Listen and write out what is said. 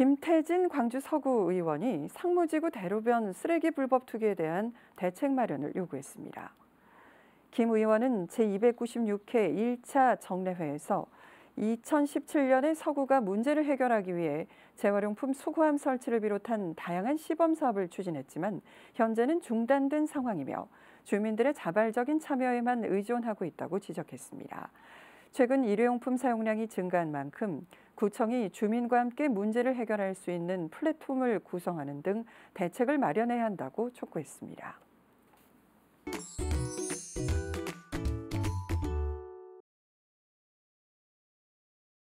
김태진 광주 서구 의원이 상무지구 대로변 쓰레기 불법 투기에 대한 대책 마련을 요구했습니다. 김 의원은 제296회 1차 정례회에서 2017년에 서구가 문제를 해결하기 위해 재활용품 수거함 설치를 비롯한 다양한 시범 사업을 추진했지만 현재는 중단된 상황이며 주민들의 자발적인 참여에만 의존하고 있다고 지적했습니다. 최근 일회용품 사용량이 증가한 만큼 구청이 주민과 함께 문제를 해결할 수 있는 플랫폼을 구성하는 등 대책을 마련해야 한다고 촉구했습니다.